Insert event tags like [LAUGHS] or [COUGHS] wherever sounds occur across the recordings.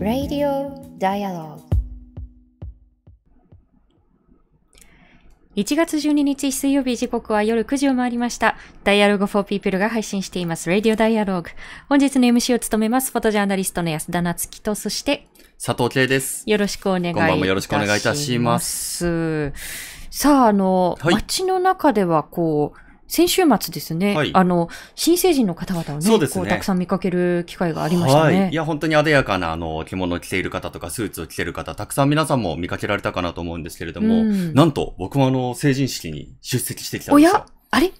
Radio Dialogue 1月12日水曜日時刻は夜9時を回りました。ダイアログ g u e for People が配信しています Radio Dialogue。本日の MC を務めます、フォトジャーナリストの安田夏樹と、そして佐藤慶です。よろしくお願いいたします。よろしくお願いいたします。さあ、あの、はい街の中ではこう、先週末ですね、はいあの、新成人の方々をそね、うですこねうたくさん見かける機会がありましたはい。いや、本当にでやかな、あの、着物を着ている方とか、スーツを着ている方、たくさん皆さんも見かけられたかなと思うんですけれども、うんなんと、僕もあの、成人式に出席してきたんおですよや。あれ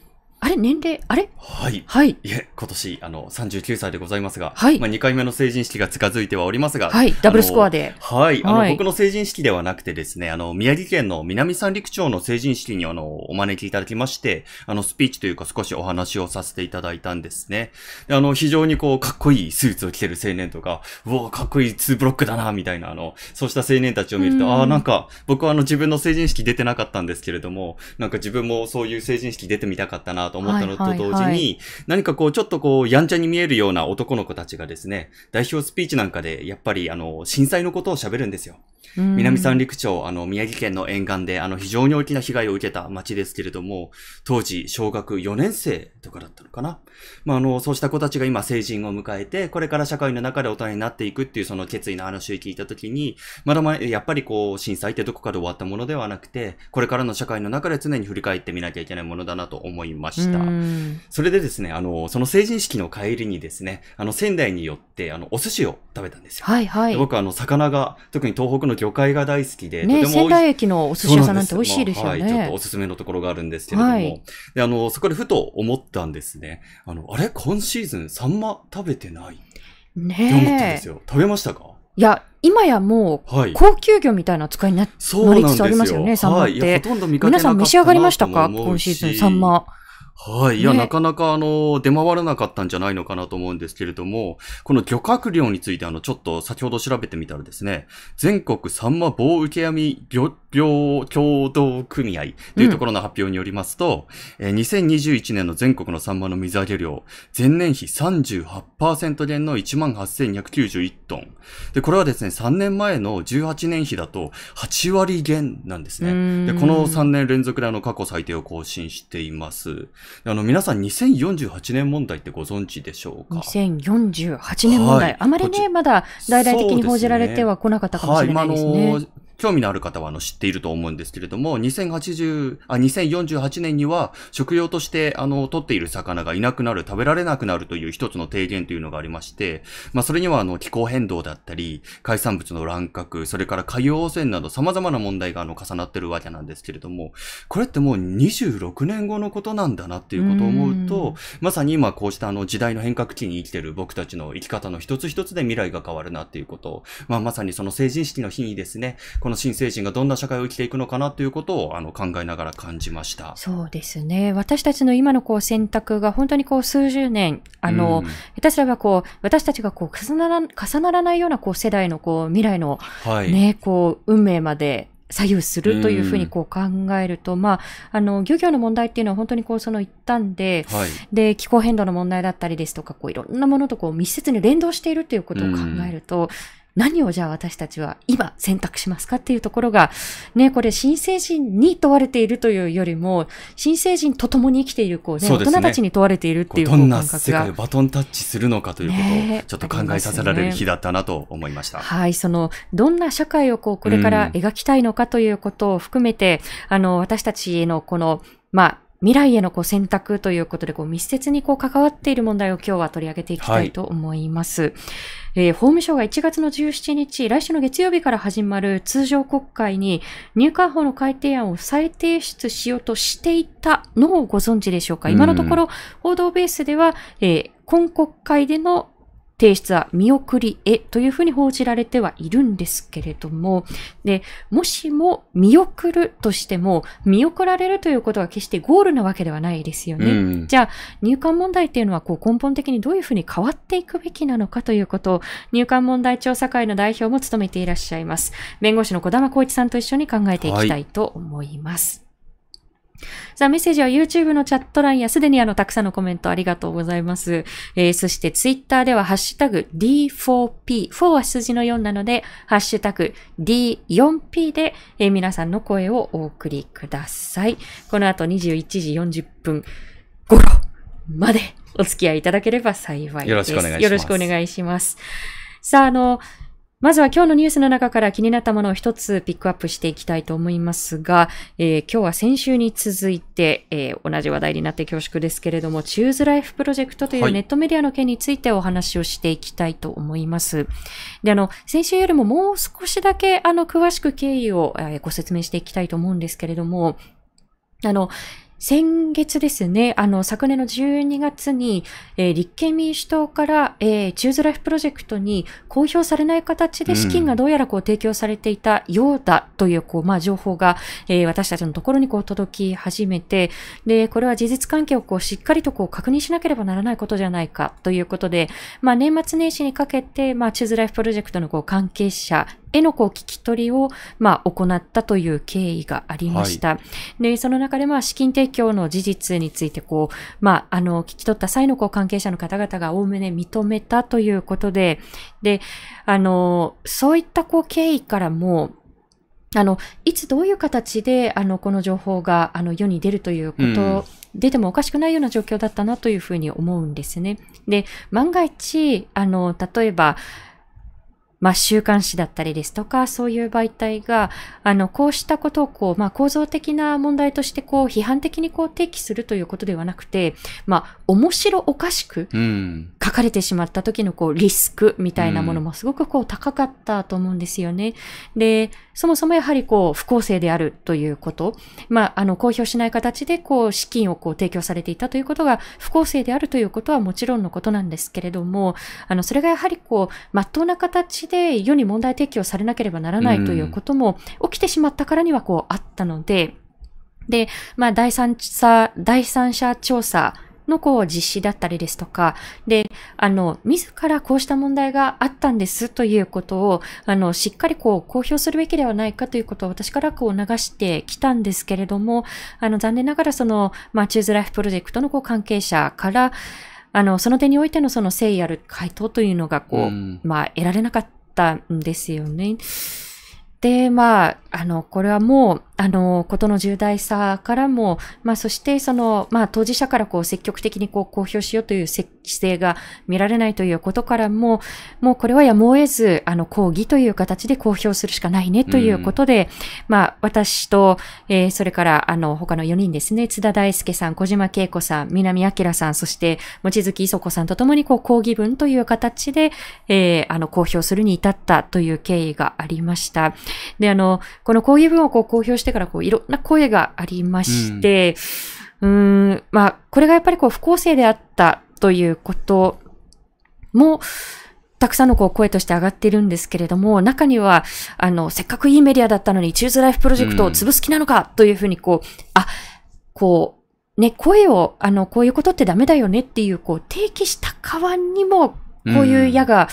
あれ年齢あれはい。はい。いえ、今年、あの、39歳でございますが、はい。まあ、2回目の成人式が近づいてはおりますが、はい。ダブルスコアで。はい。あの、はい、僕の成人式ではなくてですね、あの、宮城県の南三陸町の成人式に、あの、お招きいただきまして、あの、スピーチというか少しお話をさせていただいたんですね。であの、非常にこう、かっこいいスーツを着てる青年とか、うわかっこいい2ブロックだな、みたいな、あの、そうした青年たちを見ると、ああ、なんか、僕はあの、自分の成人式出てなかったんですけれども、なんか自分もそういう成人式出てみたかったな、とと思ったのと同時に、何かこう、ちょっとこう、やんちゃに見えるような男の子たちがですね、代表スピーチなんかで、やっぱり、あの、震災のことを喋るんですよ。南三陸町、あの、宮城県の沿岸で、あの、非常に大きな被害を受けた町ですけれども、当時、小学4年生とかだったのかな。まあ、あの、そうした子たちが今、成人を迎えて、これから社会の中で大人になっていくっていう、その決意の話を聞いたときに、まだまだ、やっぱりこう、震災ってどこかで終わったものではなくて、これからの社会の中で常に振り返ってみなきゃいけないものだなと思いましした。それでですね、あの、その成人式の帰りにですね、あの、仙台によって、あの、お寿司を食べたんですよ。はいはい。僕あの、魚が、特に東北の魚介が大好きで、ね、とても仙台駅のお寿司屋さんなんて美味しいですよね、はい、ちょっとおすすめのところがあるんですけれども、はい、で、あの、そこでふと思ったんですね。あの、あれ今シーズンサンマ食べてないねって思ったんですよ。食べましたかいや、今やもう、高級魚みたいな扱いにな,、りつつありますよね、サンマって。皆さん召し上がりましたか今シーズン、サンマ。はい。いや、ね、なかなか、あの、出回らなかったんじゃないのかなと思うんですけれども、この漁獲量について、あの、ちょっと先ほど調べてみたらですね、全国サンマ棒受け網漁業協同組合というところの発表によりますと、うん、えー、2021年の全国のサンマの水揚げ量、前年比38%減の18,291トン。で、これはですね、3年前の18年比だと8割減なんですね。で、この3年連続であの過去最低を更新しています。あの、皆さん2048年問題ってご存知でしょうか ?2048 年問題。はい、あまりね、まだ大々的に報じられては来なかったかもしれないですね。はい、興味のある方はあの知っていると思うんですけれども、2080あ2048年には食用としてあの取っている魚がいなくなる、食べられなくなるという一つの提言というのがありまして、まあそれにはあの気候変動だったり、海産物の乱獲、それから海洋汚染など様々な問題があの重なってるわけなんですけれども、これってもう26年後のことなんだなっていうことを思うと、うまさに今こうしたあの時代の変革期に生きている僕たちの生き方の一つ一つで未来が変わるなっていうことを、まあまさにその成人式の日にですね、この新成人がどんな社会を生きていくのかなということをあの考えながら感じました。そうですね。私たちの今のこう選択が本当にこう数十年、あの、うん、下手すればこう、私たちがこう重なら重ならないようなこう世代のこう未来の、はい、ね、こう運命まで左右するというふうにこう考えると、うん、まあ、あの、漁業の問題っていうのは本当にこうその一端で、はい、で、気候変動の問題だったりですとか、こういろんなものとこう密接に連動しているということを考えると、うん何をじゃあ私たちは今選択しますかっていうところが、ね、これ新成人に問われているというよりも、新成人と共に生きているこう、ね、ね大人たちに問われているっていう感覚がどんな世界をバトンタッチするのかということを、ちょっと考えさせられる日だったなと思いました。ね、はい、その、どんな社会をこう、これから描きたいのかということを含めて、うん、あの、私たちへのこの、まあ、未来へのこう選択ということで、こう密接にこう関わっている問題を今日は取り上げていきたいと思います。はい、えー、法務省が1月の17日、来週の月曜日から始まる通常国会に入管法の改定案を再提出しようとしていたのをご存知でしょうか今のところ、報道ベースでは、えー、今国会での提出は見送りへというふうに報じられてはいるんですけれども、で、もしも見送るとしても、見送られるということは決してゴールなわけではないですよね。うん、じゃあ、入管問題っていうのはこう根本的にどういうふうに変わっていくべきなのかということを、入管問題調査会の代表も務めていらっしゃいます。弁護士の小玉光一さんと一緒に考えていきたいと思います。はいさあ、メッセージは YouTube のチャット欄やすでにあの、たくさんのコメントありがとうございます。えー、そして Twitter ではハッシュタグ D4P、4は数字の4なので、ハッシュタグ D4P で、えー、皆さんの声をお送りください。この後21時40分頃までお付き合いいただければ幸いです。よろしくお願いします。よろしくお願いします。さあ、あの、まずは今日のニュースの中から気になったものを一つピックアップしていきたいと思いますが、えー、今日は先週に続いて、えー、同じ話題になって恐縮ですけれども、チューズライフプロジェクトというネットメディアの件についてお話をしていきたいと思います。はい、で、あの、先週よりももう少しだけ、あの、詳しく経緯を、えー、ご説明していきたいと思うんですけれども、あの、先月ですね、あの、昨年の12月に、えー、立憲民主党から、えー、チューズライフプロジェクトに公表されない形で資金がどうやらこう提供されていたようだという、こう、まあ、情報が、えー、私たちのところにこう届き始めて、で、これは事実関係をこう、しっかりとこう、確認しなければならないことじゃないかということで、まあ、年末年始にかけて、まあ、チューズライフプロジェクトのこう、関係者へのこう聞き取りを、まあ、行ったという経緯がありました。はい、で、その中で、まあ、資金提供の事実について、こう、まあ、あの、聞き取った際のこう関係者の方々がおおむね認めたということで、で、あの、そういったこう経緯からも、あの、いつどういう形で、あの、この情報が、あの、世に出るということ、うん出てもおかしくないような状況だったなというふうに思うんですね。で、万が一、あの、例えば、まあ、週刊誌だったりですとか、そういう媒体が、あの、こうしたことをこう、まあ、構造的な問題として、こう、批判的にこう、提起するということではなくて、まあ、面白おかしく、書かれてしまった時のこうリスクみたいなものもすごくこう高かったと思うんですよね。うん、で、そもそもやはりこう不公正であるということ、まあ、あの公表しない形でこう資金をこう提供されていたということが不公正であるということはもちろんのことなんですけれども、あのそれがやはりこう真っ当な形で世に問題提起をされなければならないということも起きてしまったからにはこうあったので、で、まあ、第三者、第三者調査のこう実施だったりですとか、で、あの、自らこうした問題があったんですということを、あの、しっかりこう公表するべきではないかということを私からこう流してきたんですけれども、あの、残念ながらその、まあ、チューズライフプロジェクトのこう関係者から、あの、その点においてのその誠意ある回答というのがこう、うん、まあ、得られなかったんですよね。で、まあ、あの、これはもう、あの、ことの重大さからも、まあ、そしてその、まあ、当事者からこう積極的にこう公表しようという姿勢が見られないということからも、もうこれはやむを得ず、あの、抗議という形で公表するしかないねということで、うん、まあ、私と、えー、それから、あの、他の4人ですね、津田大介さん、小島恵子さん、南明さん、そして、望月磯子さんとともにこう抗議文という形で、えー、あの、公表するに至ったという経緯がありました。で、あの、この抗議文をこう公表してからこういろんな声がありまして、うん、ん、まあ、これがやっぱりこう不公正であったということも、たくさんのこう声として上がっているんですけれども、中には、あの、せっかくいいメディアだったのに、チューズライフプロジェクトを潰す気なのかというふうに、こう、うん、あ、こう、ね、声を、あの、こういうことってダメだよねっていう、こう、提起した側にも、こういう矢が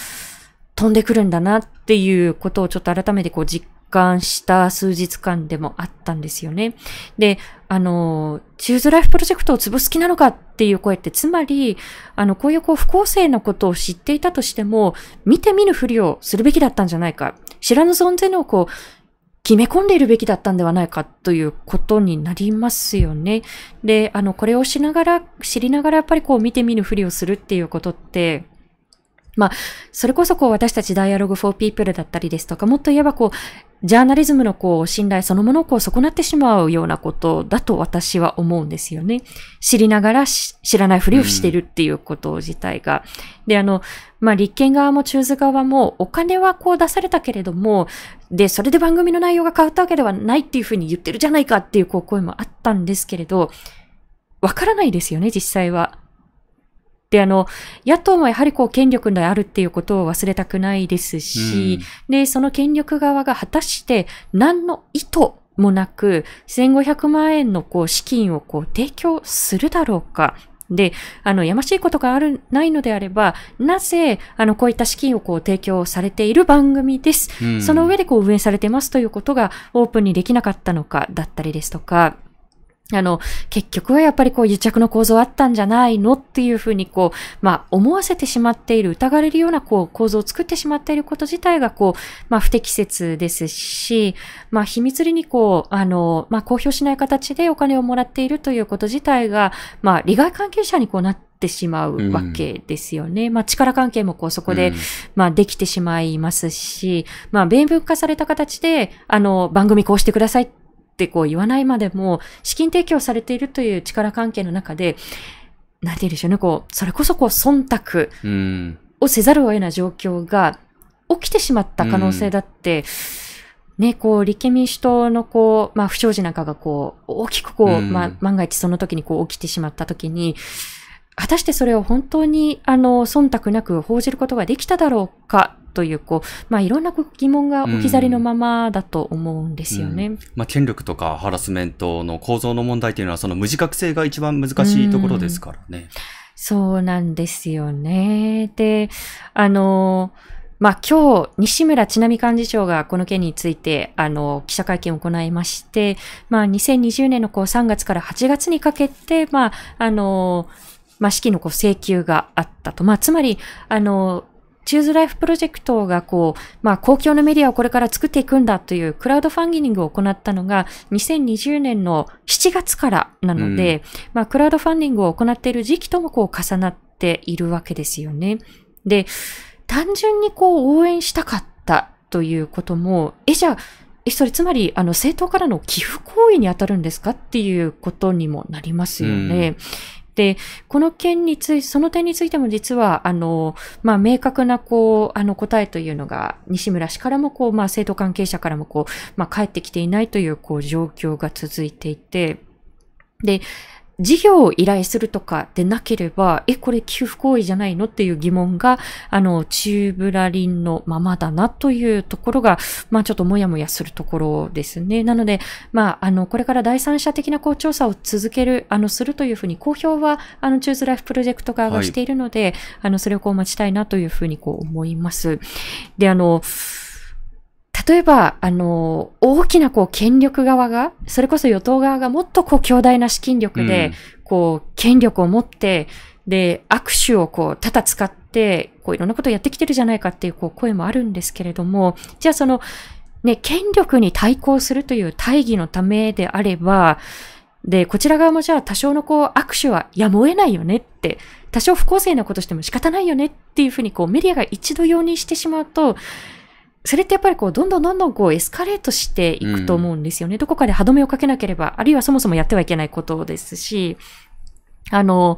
飛んでくるんだなっていうことをちょっと改めてこう実感した数日間でもあったんですよね。で、あの、チューズライフプロジェクトを潰す気なのかっていう声って、つまり、あの、こういうこう不公正なことを知っていたとしても、見て見ぬふりをするべきだったんじゃないか。知らぬ存ぬをこう、決め込んでいるべきだったんではないかということになりますよね。で、あの、これをしながら、知りながらやっぱりこう見て見ぬふりをするっていうことって、まあ、それこそこう私たちダイアログフォーピープルだったりですとか、もっと言えばこう、ジャーナリズムのこう、信頼そのものをこう、損なってしまうようなことだと私は思うんですよね。知りながら知らないふりをしてるっていうこと自体が。うん、で、あの、まあ、立憲側も中図側も、お金はこう出されたけれども、で、それで番組の内容が変わったわけではないっていうふうに言ってるじゃないかっていうこう声もあったんですけれど、わからないですよね、実際は。で、あの、野党もやはりこう権力であるっていうことを忘れたくないですし、うん、で、その権力側が果たして何の意図もなく、1500万円のこう資金をこう提供するだろうか。で、あの、やましいことがある、ないのであれば、なぜ、あの、こういった資金をこう提供されている番組です。うん、その上でこう運営されてますということがオープンにできなかったのかだったりですとか、あの、結局はやっぱりこう癒着の構造あったんじゃないのっていうふうにこう、まあ思わせてしまっている、疑われるようなこう構造を作ってしまっていること自体がこう、まあ不適切ですし、まあ秘密裏にこう、あの、まあ公表しない形でお金をもらっているということ自体が、まあ利害関係者にこうなってしまうわけですよね。うん、まあ、力関係もこうそこで、うん、まあ、できてしまいますし、まあ、弁文化された形で、あの、番組こうしてくださいっってこう言わないまでも、資金提供されているという力関係の中で、なんて言うんでしょうね、こう、それこそこう、忖度をせざるを得ない状況が起きてしまった可能性だって、ね、こう、立憲民主党のこう、まあ、不祥事なんかがこう、大きくこう、まあ、万が一その時にこう、起きてしまった時に、果たしてそれを本当に、あの、忖度なく報じることができただろうかという、こう、まあ、いろんな疑問が置き去りのままだと思うんですよね。うん、まあ、権力とかハラスメントの構造の問題というのは、その無自覚性が一番難しいところですからね。うん、そうなんですよね。で、あの、まあ、今日、西村智奈美幹事長がこの件について、あの、記者会見を行いまして、まあ、2020年のこう3月から8月にかけて、まあ、あの、まあ、資金のこう請求があったと。まあ、つまり、あの、チューズライフプロジェクトがこう、まあ公共のメディアをこれから作っていくんだというクラウドファンディングを行ったのが2020年の7月からなので、うん、まあクラウドファンディングを行っている時期ともこう重なっているわけですよね。で、単純にこう応援したかったということも、え、じゃあ、え、それつまり、あの、政党からの寄付行為に当たるんですかっていうことにもなりますよね。うんで、この件について、その点についても実は、あの、まあ、明確な、こう、あの、答えというのが、西村氏からも、こう、まあ、政党関係者からも、こう、まあ、返ってきていないという、こう、状況が続いていて、で、事業を依頼するとかでなければ、え、これ給付行為じゃないのっていう疑問が、あの、チューブラリンのままだなというところが、まあちょっともやもやするところですね。なので、まああの、これから第三者的なこう調査を続ける、あの、するというふうに公表は、あの、チューズライフプロジェクト側がしているので、はい、あの、それをこう待ちたいなというふうにこう思います。で、あの、例えば、あの、大きなこう権力側が、それこそ与党側がもっとこう強大な資金力で、こう、権力を持って、で、握手をこう、ただ使って、こう、いろんなことをやってきてるじゃないかっていうこう声もあるんですけれども、じゃあその、ね、権力に対抗するという大義のためであれば、で、こちら側もじゃあ多少のこう握手はやむを得ないよねって、多少不公正なことしても仕方ないよねっていうふうにこうメディアが一度容認してしまうと、それってやっぱりこう、どんどんどんどんこう、エスカレートしていくと思うんですよね。うん、どこかで歯止めをかけなければ、あるいはそもそもやってはいけないことですし、あの、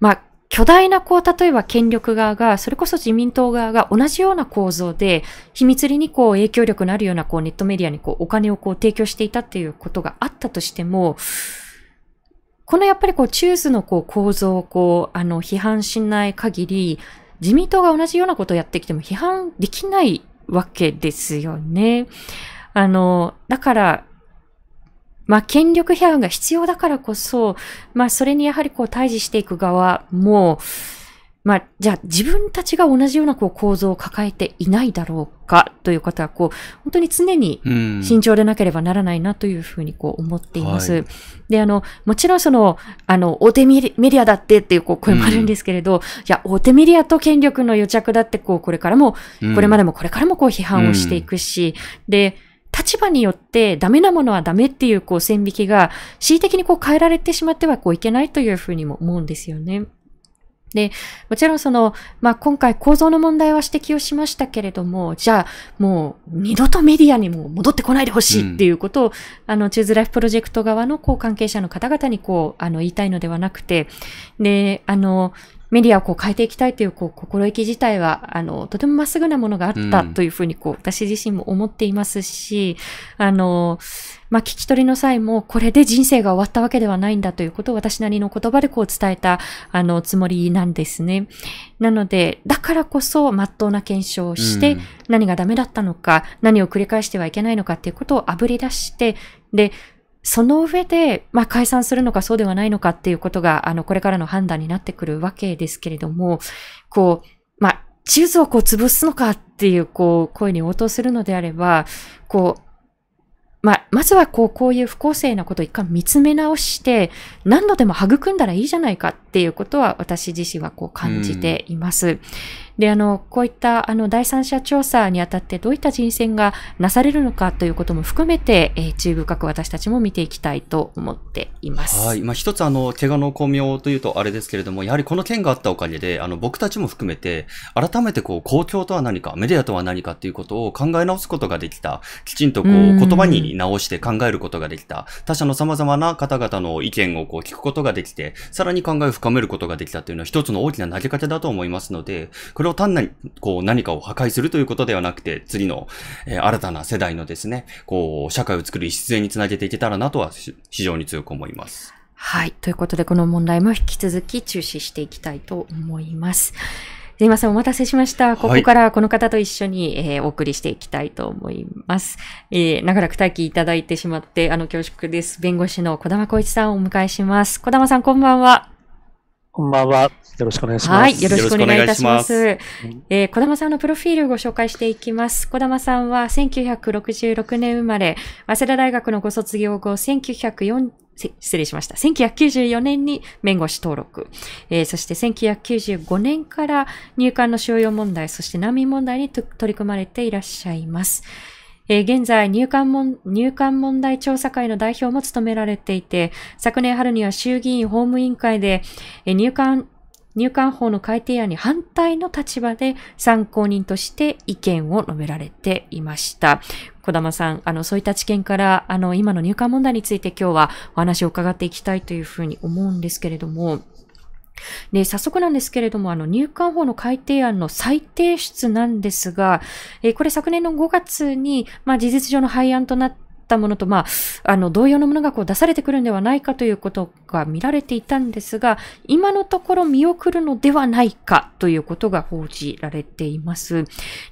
まあ、巨大なこう、例えば権力側が、それこそ自民党側が同じような構造で、秘密裏にこう、影響力のあるようなこう、ネットメディアにこう、お金をこう、提供していたっていうことがあったとしても、このやっぱりこう、チューズのこう、構造をこう、あの、批判しない限り、自民党が同じようなことをやってきても批判できないわけですよね。あの、だから、まあ、権力批判が必要だからこそ、まあ、それにやはりこう対峙していく側も、まあ、じゃあ自分たちが同じようなこう構造を抱えていないだろうかという方は、こう、本当に常に慎重でなければならないなというふうにこう思っています。うんはい、で、あの、もちろんその、あの、大手メディアだってっていうこう声もあるんですけれど、うん、いや、大手メディアと権力の癒着だってこう、これからも、これまでもこれからもこう批判をしていくし、うん、で、立場によってダメなものはダメっていうこう線引きが恣意的にこう変えられてしまってはこういけないというふうにも思うんですよね。で、もちろんその、まあ、今回構造の問題は指摘をしましたけれども、じゃあ、もう二度とメディアにも戻ってこないでほしいっていうことを、うん、あの、チューズライフプロジェクト側のこう関係者の方々にこう、あの、言いたいのではなくて、で、あの、メディアをこう変えていきたいというこう心意気自体は、あの、とてもまっすぐなものがあったというふうにこう、私自身も思っていますし、あの、まあ、聞き取りの際も、これで人生が終わったわけではないんだということを私なりの言葉でこう伝えた、あの、つもりなんですね。なので、だからこそ、まっとうな検証をして、何がダメだったのか、何を繰り返してはいけないのかということをあぶり出して、で、その上で、まあ、解散するのかそうではないのかっていうことが、あの、これからの判断になってくるわけですけれども、こう、まあ、地図をこう潰すのかっていう、こう、声に応答するのであれば、こう、まあ、まずはこう、こういう不公正なことを一回見つめ直して、何度でも育んだらいいじゃないかっていうことは私自身はこう感じています。うん、で、あの、こういったあの第三者調査にあたってどういった人選がなされるのかということも含めて、えー、注意深く私たちも見ていきたいと思っています。はい。まあ、一つあの、怪我の巧妙というとあれですけれども、やはりこの件があったおかげで、あの、僕たちも含めて、改めてこう、公共とは何か、メディアとは何かっていうことを考え直すことができた、きちんとこう、言葉に、うん直して考えることができた。他者の様々な方々の意見をこう聞くことができて、さらに考えを深めることができたというのは一つの大きな投げかけだと思いますので、これを単なるこう何かを破壊するということではなくて、次の、えー、新たな世代のですね、こう、社会を作る礎につなげていけたらなとは非常に強く思います。はい。ということで、この問題も引き続き注視していきたいと思います。すみませんお待たせしました。ここからこの方と一緒に、はい、えー、お送りしていきたいと思います。えー、長らく待機いただいてしまって、あの、恐縮です。弁護士の小玉浩一さんをお迎えします。小玉さん、こんばんは。こんばんは。よろしくお願いします。はい、よろしくお願いいたします。ますえー、小玉さんのプロフィールをご紹介していきます。小玉さんは1966年生まれ、早稲田大学のご卒業後、1940失礼しました。1994年に弁護士登録、えー、そして1995年から入管の収容問題、そして難民問題に取り組まれていらっしゃいます。えー、現在入管問、入管問題調査会の代表も務められていて、昨年春には衆議院法務委員会で、えー、入管入管法の改定案に反対の立場で参考人として意見を述べられていました。小玉さん、あの、そういった知見から、あの、今の入管問題について今日はお話を伺っていきたいというふうに思うんですけれども、で、早速なんですけれども、あの、入管法の改定案の再提出なんですが、えー、これ昨年の5月に、まあ、事実上の廃案となって、ったものと、まあ、あの、同様のものがこう出されてくるんではないかということが見られていたんですが、今のところ見送るのではないかということが報じられています。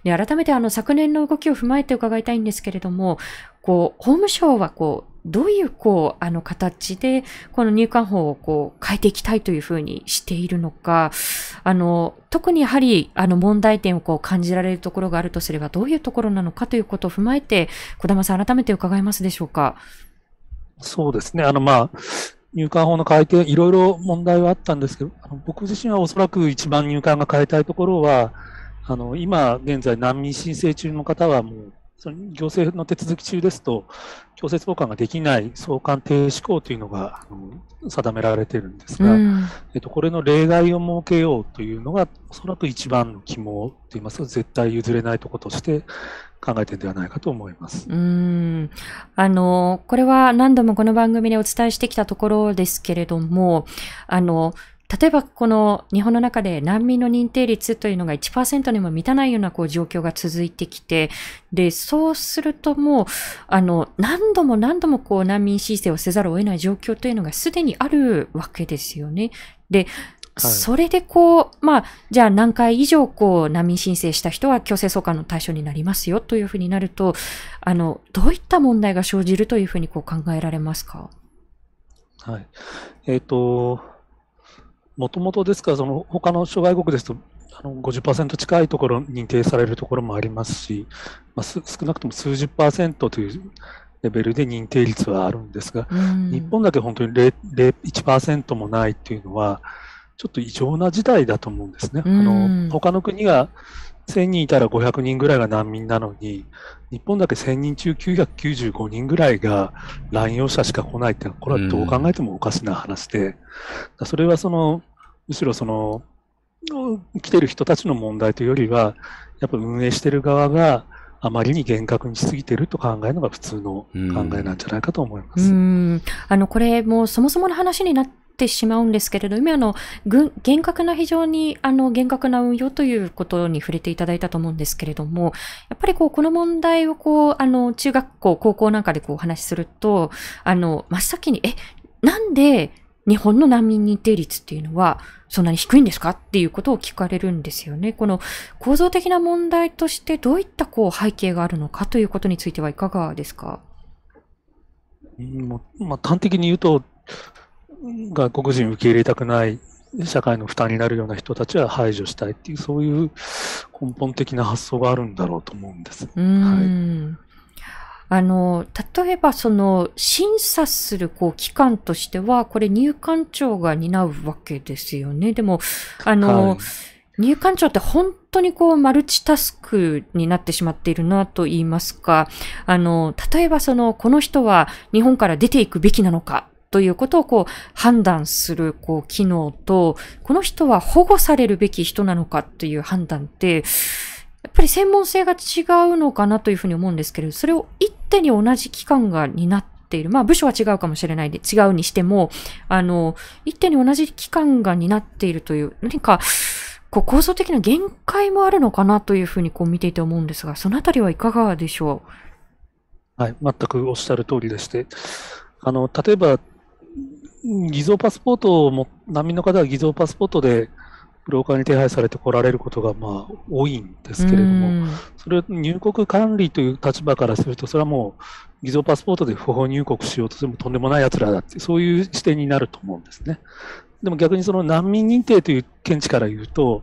で、改めてあの、昨年の動きを踏まえて伺いたいんですけれども、こう、法務省はこう、どういう、こう、あの、形で、この入管法を、こう、変えていきたいというふうにしているのか、あの、特にやはり、あの、問題点を、こう、感じられるところがあるとすれば、どういうところなのかということを踏まえて、小玉さん、改めて伺いますでしょうか。そうですね。あの、まあ、入管法の改定、いろいろ問題はあったんですけど、あの僕自身はおそらく一番入管が変えたいところは、あの、今現在難民申請中の方はもうその行政の手続き中ですと、強制送還ができない送還停止項というのが定められているんですが、うん、えっと、これの例外を設けようというのが、おそらく一番の肝といいますか、絶対譲れないところとして考えてるんではないかと思います。うん。あの、これは何度もこの番組でお伝えしてきたところですけれども、あの、例えばこの日本の中で難民の認定率というのが1%にも満たないようなこう状況が続いてきて、で、そうするともう、あの、何度も何度もこう難民申請をせざるを得ない状況というのがすでにあるわけですよね。で、それでこう、まあ、じゃあ何回以上こう難民申請した人は強制送還の対象になりますよというふうになると、あの、どういった問題が生じるというふうにこう考えられますかはい。えっ、ー、と、もともとですから、その他の諸外国ですと、あの50%近いところ認定されるところもありますし、まあ、少なくとも数十パーセントというレベルで認定率はあるんですが、うん、日本だけ本当に1%もないっていうのは、ちょっと異常な事態だと思うんですね。うん、あの他の国が1000人いたら500人ぐらいが難民なのに、日本だけ1000人中995人ぐらいが乱用者しか来ないっていうのは、これはどう考えてもおかしな話で、うん、それはそのむしろその、来てる人たちの問題というよりは、やっぱ運営してる側が、あまりに厳格にしすぎていると考えるのが普通の考えなんじゃないかと思います。あの、これもうそもそもの話になってしまうんですけれど、今の、厳格な非常に、あの、厳格な運用ということに触れていただいたと思うんですけれども、やっぱりこう、この問題をこう、あの、中学校、高校なんかでこうお話しすると、あの、真っ先に、え、なんで日本の難民認定率っていうのはそんなに低いんですかっていうことを聞かれるんですよね。この構造的な問題としてどういったこう背景があるのかということについてはいかがですか、まあ、端的に言うと外国人受け入れたくない社会の負担になるような人たちは排除したいっていうそういう根本的な発想があるんだろうと思うんです。はいあの、例えばその審査するこう機関としては、これ入管庁が担うわけですよね。でも、あの、はい入管庁って本当にこうマルチタスクになってしまっているなと言いますか、あの、例えばその、この人は日本から出ていくべきなのかということをこう判断するこう機能と、この人は保護されるべき人なのかという判断って、やっぱり専門性が違うのかなというふうに思うんですけれど、それを一手に同じ機関が担っている。まあ部署は違うかもしれないで、違うにしても、あの、一手に同じ機関が担っているという、何か、こう構造的な限界もあるのかなというふうにこう見ていて思うんですが、そのあたりはいかがでしょうはい、全くおっしゃる通りでして、あの、例えば、偽造パスポートをも、難民の方は偽造パスポートで廊下に手配されて来られることがまあ多いんですけれども、それ入国管理という立場からすると、それはもう偽造パスポートで不法入国しようとするとんでもないやつらだって、そういう視点になると思うんですね。でも逆にその難民認定という見地から言うと、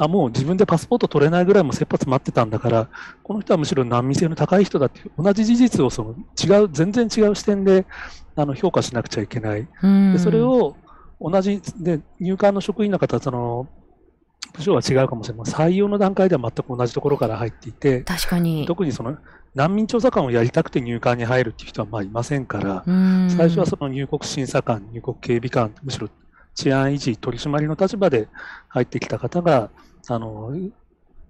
あもう自分でパスポート取れないぐらいも切羽詰まってたんだから、この人はむしろ難民性の高い人だって、同じ事実をその違う、全然違う視点であの評価しなくちゃいけない。でそれを同じで入管の職員の方その部署は違うかもしれません採用の段階では全く同じところから入っていて確かに特にその難民調査官をやりたくて入管に入るっていう人はまあいませんから最初はその入国審査官入国警備官むしろ治安維持取り締まりの立場で入ってきた方があの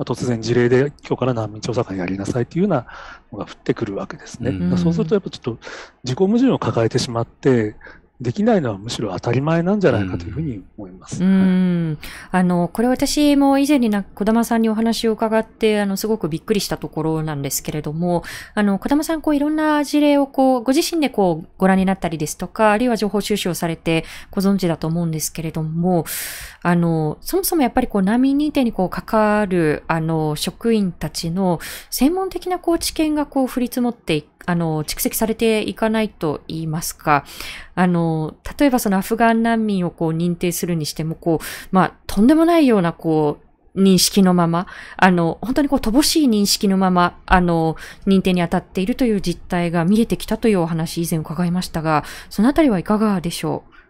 突然事例で今日から難民調査官やりなさいというようなのが降ってくるわけですね。うん、そうするとやっぱちょっと自己矛盾を抱えてしまってできないのはむしろ当たり前なんじゃないかというふうに思います。うん、あの、これ私も以前にな、小玉さんにお話を伺って、あの、すごくびっくりしたところなんですけれども、あの、小玉さん、こう、いろんな事例をこう、ご自身でこう、ご覧になったりですとか、あるいは情報収集をされてご存知だと思うんですけれども、あの、そもそもやっぱりこう、難民認定にこう、関わる、あの、職員たちの専門的なこう、知見がこう、降り積もっていって、あの、蓄積されていかないと言いますか、あの、例えばそのアフガン難民をこう認定するにしても、こう、まあ、とんでもないような、こう、認識のまま、あの、本当にこう、乏しい認識のまま、あの、認定に当たっているという実態が見えてきたというお話、以前伺いましたが、そのあたりはいかがでしょう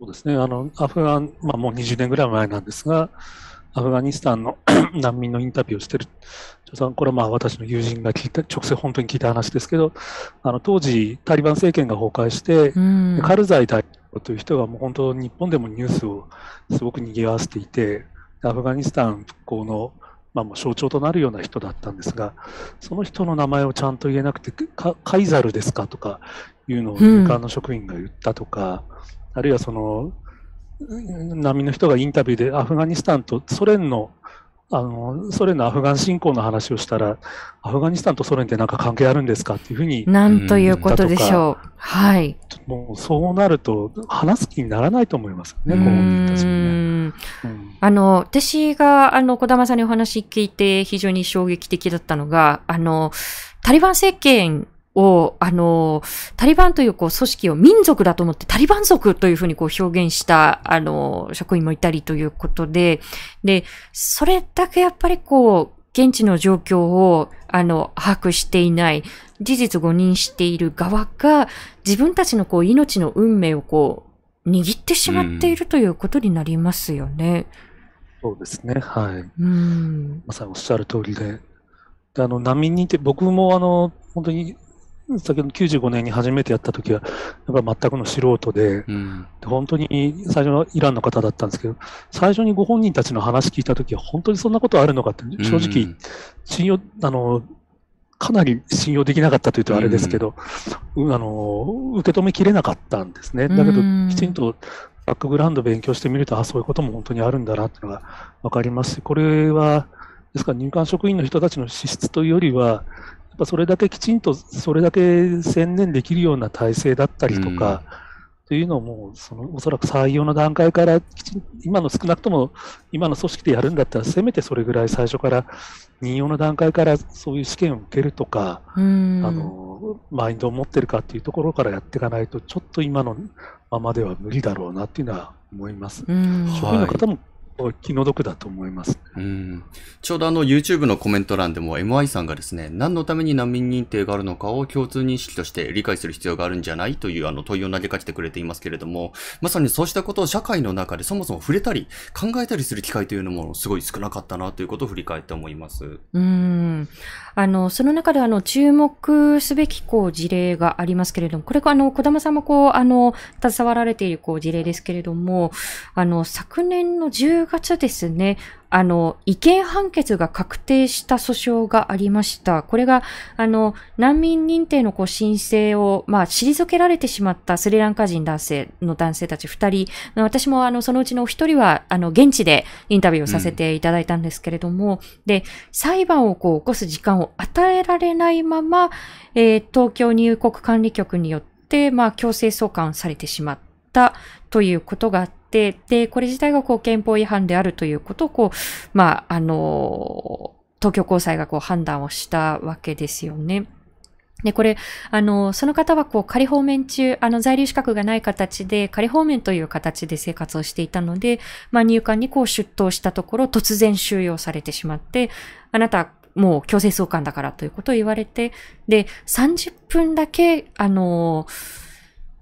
そうですね、あの、アフガン、まあもう20年ぐらい前なんですが、アフガニスタンの [COUGHS] 難民のインタビューをしてるさん、これはまあ私の友人が聞いた、直接本当に聞いた話ですけど、あの当時、タリバン政権が崩壊して、うん、カルザイ大統領という人がもう本当、日本でもニュースをすごく賑わせていて、アフガニスタン復興の、まあ、もう象徴となるような人だったんですが、その人の名前をちゃんと言えなくて、カイザルですかとかいうのを民間の職員が言ったとか、うん、あるいはその、難民の人がインタビューでアフガニスタンとソ連のあのソ連のアフガン侵攻の話をしたら、アフガニスタンとソ連ってなんか関係あるんですかっていうふうになんということでしょう。はい。もうそうなると話す気にならないと思いますね、こう人たちもね。うん、あの、私が、あの、小玉さんにお話聞いて非常に衝撃的だったのが、あの、タリバン政権を、あの、タリバンというこう組織を民族だと思ってタリバン族というふうにこう表現した、あの、職員もいたりということで、で、それだけやっぱりこう、現地の状況を、あの、把握していない、事実誤認している側が、自分たちのこう、命の運命をこう、握ってしまっているということになりますよね。うん、そうですね、はい。うん。まさにおっしゃる通りで、であの、難民認て、僕もあの、本当に先ほど95年に初めてやった時は、やっぱ全くの素人で、うん、本当に最初のイランの方だったんですけど、最初にご本人たちの話聞いた時は、本当にそんなことあるのかって、正直、信用、うん、あの、かなり信用できなかったというとあれですけど、うん、あの、受け止めきれなかったんですね。だけど、きちんとバックグラウンド勉強してみると、あ、そういうことも本当にあるんだなっていうのがわかりますし、これは、ですから入管職員の人たちの資質というよりは、ぱそれだけきちんと、それだけ専念できるような体制だったりとか、というのもそのおそらく採用の段階から今の少なくとも今の組織でやるんだったらせめてそれぐらい最初から任用の段階からそういう試験を受けるとかあのマインドを持ってるかっていうところからやっていかないとちょっと今のままでは無理だろうなっていうのは思います。職員の方も気の毒だと思います、うん、ちょうどあの YouTube のコメント欄でも MI さんがですね、何のために難民認定があるのかを共通認識として理解する必要があるんじゃないというあの問いを投げかけてくれていますけれども、まさにそうしたことを社会の中でそもそも触れたり考えたりする機会というのもすごい少なかったなということを振り返って思います。うん。あの、その中であの注目すべきこう事例がありますけれども、これあの、小玉さんもこう、あの、携わられているこう事例ですけれども、あの、昨年の10 10月ですね、あの、違憲判決が確定した訴訟がありました。これが、あの、難民認定のこう申請を、まあ、退けられてしまったスリランカ人男性の男性たち2人、私もあの、そのうちのお一人は、あの、現地でインタビューをさせていただいたんですけれども、うん、で、裁判をこう、起こす時間を与えられないまま、えー、東京入国管理局によって、まあ、強制送還されてしまったということがあって、、で、これ自体がこう憲法違反であるということを、こう、まあ、あの、東京高裁がこう判断をしたわけですよね。で、これ、あの、その方は、こう、仮放免中、あの、在留資格がない形で、仮放免という形で生活をしていたので、まあ、入管にこう出頭したところ、突然収容されてしまって、あなた、もう強制送還だからということを言われて、で、30分だけ、あの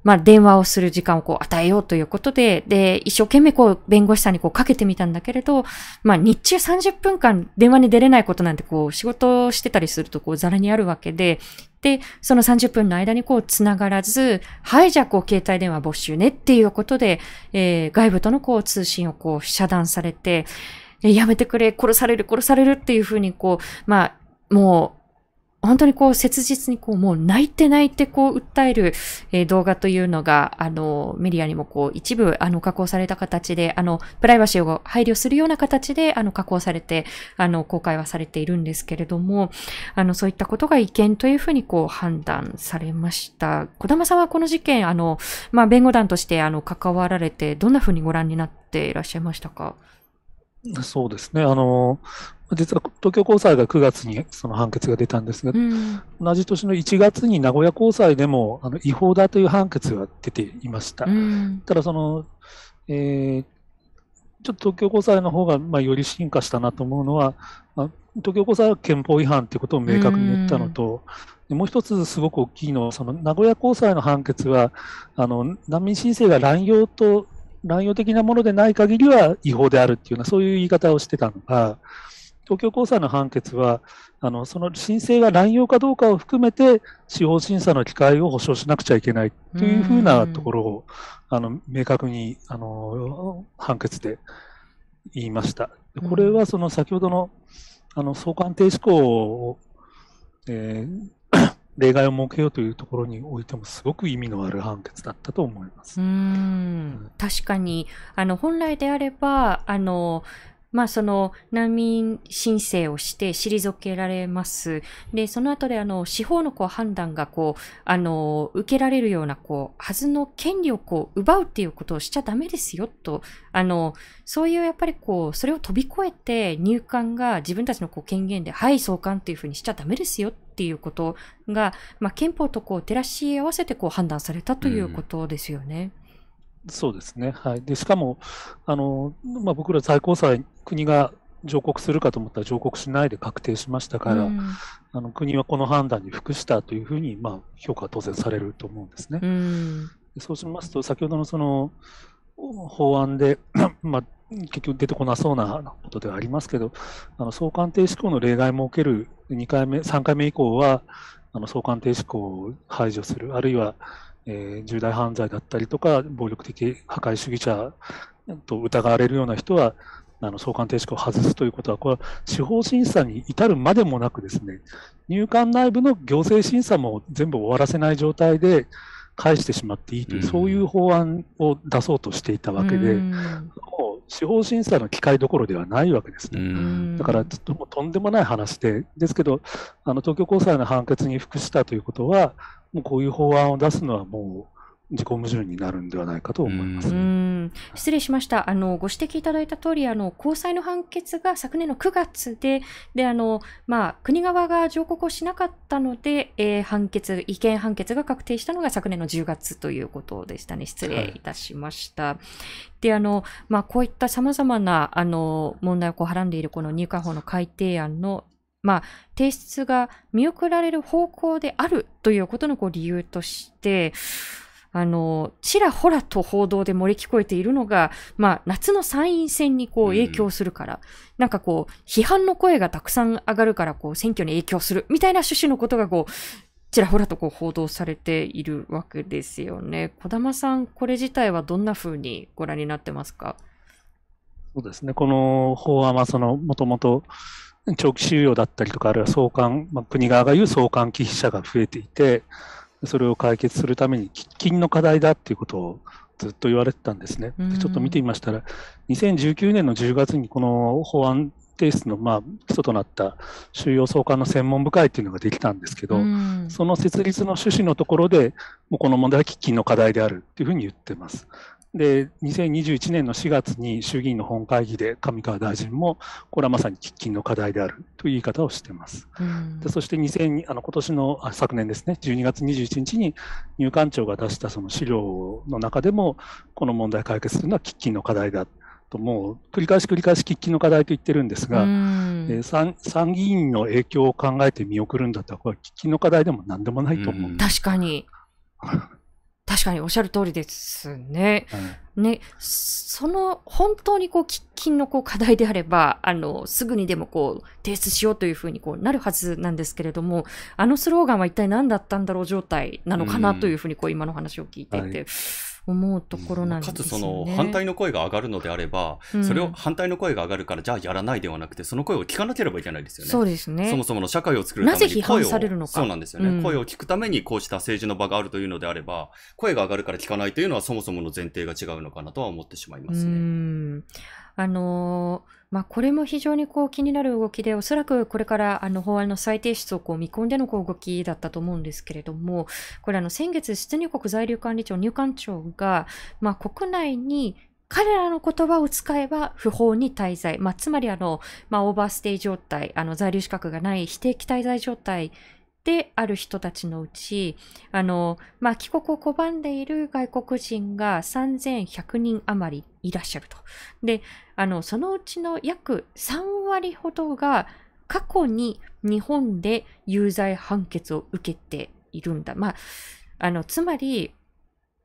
まあ、電話をする時間をこう与えようということで、で、一生懸命こう、弁護士さんにこうかけてみたんだけれど、まあ、日中30分間電話に出れないことなんてこう、仕事をしてたりするとこう、ざらにあるわけで、で、その30分の間にこう、つながらず、はい、じゃあこう、携帯電話没収ねっていうことで、えー、外部とのこう、通信をこう、遮断されて、やめてくれ、殺される、殺されるっていうふうにこう、まあ、もう、本当にこう切実にこうもう泣いて泣いてこう訴える、動画というのがあのメディアにもこう一部あの加工された形であのプライバシーを配慮するような形であの加工されてあの公開はされているんですけれどもあのそういったことが違憲というふうにこう判断されました。小玉さんはこの事件あのまあ、弁護団としてあの関わられてどんなふうにご覧になっていらっしゃいましたかそうですねあの実は東京高裁が9月にその判決が出たんですが、うん、同じ年の1月に名古屋高裁でもあの違法だという判決が出ていました。うん、ただその、えー、ちょっと東京高裁の方がまあより進化したなと思うのは、まあ、東京高裁は憲法違反ということを明確に言ったのと、うもう一つすごく大きいのは、その名古屋高裁の判決は、あの難民申請が乱用と、乱用的なものでない限りは違法であるっていうような、そういう言い方をしてたのが、東京高裁の判決は、あのその申請が乱用かどうかを含めて、司法審査の機会を保障しなくちゃいけないというふうなところを、あの明確にあの判決で言いました。これはその先ほどのあの相関停止項を、えー、[COUGHS] 例外を設けようというところにおいてもすごく意味のある判決だったと思います。うん、確かにあの本来であればあのまあその難民申請をして退けられます。で、その後であの司法のこう判断がこう、あの、受けられるようなこう、はずの権利をこう、奪うっていうことをしちゃダメですよと、あの、そういうやっぱりこう、それを飛び越えて入管が自分たちのこう権限で、はい、送還っていうふうにしちゃダメですよっていうことが、まあ、憲法とこう照らし合わせてこう判断されたということですよね。うん、そうですね、はい、でしかもあの、まあ、僕ら最高裁国が上告するかと思ったら上告しないで確定しましたから、うん、あの国はこの判断に服したというふうに、まあ、評価は当然されると思うんですね。うん、そうしますと、先ほどのその法案で [CLEARS THROAT] まあ、結局出てこなそうなことではありますけど、あの総鑑定施行の例外も受ける2回目、3回目以降は、あの総鑑定施行を排除する、あるいは、えー、重大犯罪だったりとか、暴力的破壊主義者と疑われるような人は、あの送還停止を外すということは、これは司法審査に至るまでもなくですね、入管内部の行政審査も全部終わらせない状態で、返してしまっていいという、うん、そういう法案を出そうとしていたわけで、うん、もう司法審査の機会どころではないわけですね。うん、だからちょっともうとんでもない話で、ですけど、あの東京高裁の判決に服したということは、もうこういう法案を出すのはもう自己矛盾になるんではないかと思います。失礼しました。あの、ご指摘いただいた通り、あの、高裁の判決が昨年の9月で、で、あの、まあ、国側が上告をしなかったので、えー、判決、違憲判決が確定したのが昨年の10月ということでしたね。失礼いたしました。はいで、あの、まあ、こういった様々な、あの、問題をこうはらんでいるこの入管法の改定案の、まあ、提出が見送られる方向であるということのこう理由として、あの、ちらほらと報道で漏れ聞こえているのが、まあ、夏の参院選にこう影響するから、うん、なんかこう、批判の声がたくさん上がるから、こう、選挙に影響する、みたいな趣旨のことがこう、ちらほらとこう報道されているわけですよね。児玉さん、これ自体はどんなふうにご覧になってますかそうですね、この法案はその、もともと長期収容だったりとか、あるいは送還、まあ、国側が言う送還忌避者が増えていて、それを解決するために喫緊の課題だっていうことをずっと言われてたんですね。でちょっと見てみましたら、2019年の10月にこの法案提出のまあ基礎となった収容総監の専門部会っていうのができたんですけど、その設立の趣旨のところで、もうこの問題は喫緊の課題であるっていうふうに言ってます。で、2021年の4月に衆議院の本会議で上川大臣も、これはまさに喫緊の課題であるという言い方をしています。うん、でそして2000あの今年のあ、昨年ですね、12月21日に入管庁が出したその資料の中でも、この問題解決するのは喫緊の課題だ。ともう繰り返し繰り返し喫緊の課題と言ってるんですが、え参参議院の影響を考えて見送るんだったらこれは喫緊の課題でも何でもないと思う、うん、確かに [LAUGHS] 確かにおっしゃる通りですね。うん、ね、その本当にこう喫緊のこう課題であれば、あの、すぐにでもこう提出しようというふうにこうなるはずなんですけれども、あのスローガンは一体何だったんだろう状態なのかなというふうにこう今の話を聞いていて、はい思うところなんですね、ね、かつその反対の声が上がるのであれば、うん、それを反対の声が上がるからじゃあやらないではなくてその声を聞かなければいけないですよね。そうですねそもそもの社会を作るために声をそうなんですよね、うん、声を聞くためにこうした政治の場があるというのであれば声が上がるから聞かないというのはそもそもの前提が違うのかなとは思ってしまいますね。あのーまあ、これも非常にこう気になる動きで、おそらくこれからあの法案の再提出をこう見込んでのこう動きだったと思うんですけれども、これあの先月、出入国在留管理庁入管庁が、まあ、国内に彼らの言葉を使えば不法に滞在、まあ、つまりあの、まあ、オーバーステイ状態、あの在留資格がない非定期滞在状態である人たちのうち、あの、まあ、帰国を拒んでいる外国人が3100人余りいらっしゃると。で、あの、そのうちの約3割ほどが過去に日本で有罪判決を受けているんだ。まあ、あの、つまり、